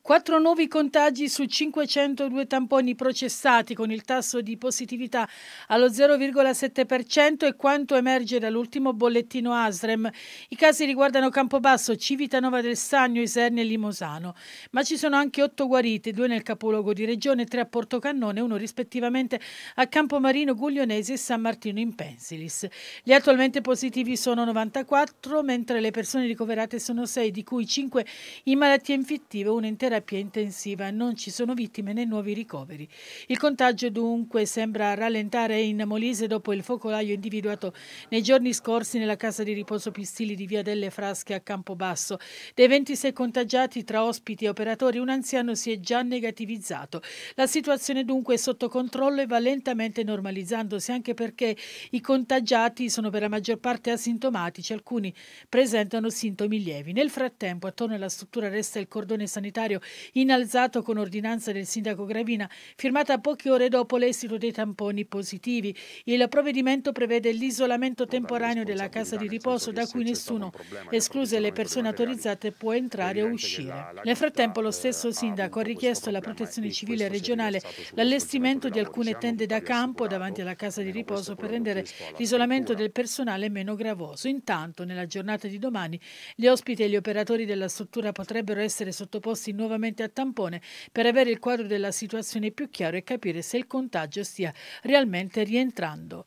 Quattro nuovi contagi su 502 tamponi processati con il tasso di positività allo 0,7% è quanto emerge dall'ultimo bollettino ASREM. I casi riguardano Campobasso, Civitanova del Sagno, Isernia e Limosano. Ma ci sono anche otto guariti, due nel capoluogo di regione, tre a Portocannone, uno rispettivamente a Campomarino, Guglionesi e San Martino in Pensilis. Gli attualmente positivi sono 94, mentre le persone ricoverate sono 6, di cui 5 in malattie infettive, una intera terapia intensiva, non ci sono vittime né nuovi ricoveri. Il contagio dunque sembra rallentare in Molise dopo il focolaio individuato nei giorni scorsi nella casa di riposo Pistilli di Via delle Frasche a Campobasso. Dei 26 contagiati tra ospiti e operatori un anziano si è già negativizzato. La situazione dunque è sotto controllo e va lentamente normalizzandosi anche perché i contagiati sono per la maggior parte asintomatici, alcuni presentano sintomi lievi. Nel frattempo attorno alla struttura resta il cordone sanitario sanitario innalzato con ordinanza del sindaco Gravina, firmata poche ore dopo l'esito dei tamponi positivi. Il provvedimento prevede l'isolamento temporaneo della casa di riposo da cui nessuno, escluse le persone autorizzate, può entrare o uscire. Nel frattempo lo stesso sindaco ha richiesto alla protezione civile regionale l'allestimento di alcune tende da campo davanti alla casa di riposo per rendere l'isolamento del personale meno gravoso. Intanto, nella giornata di domani, gli ospiti e gli operatori della struttura potrebbero essere sottoposti nuovamente nuovamente a tampone per avere il quadro della situazione più chiaro e capire se il contagio stia realmente rientrando.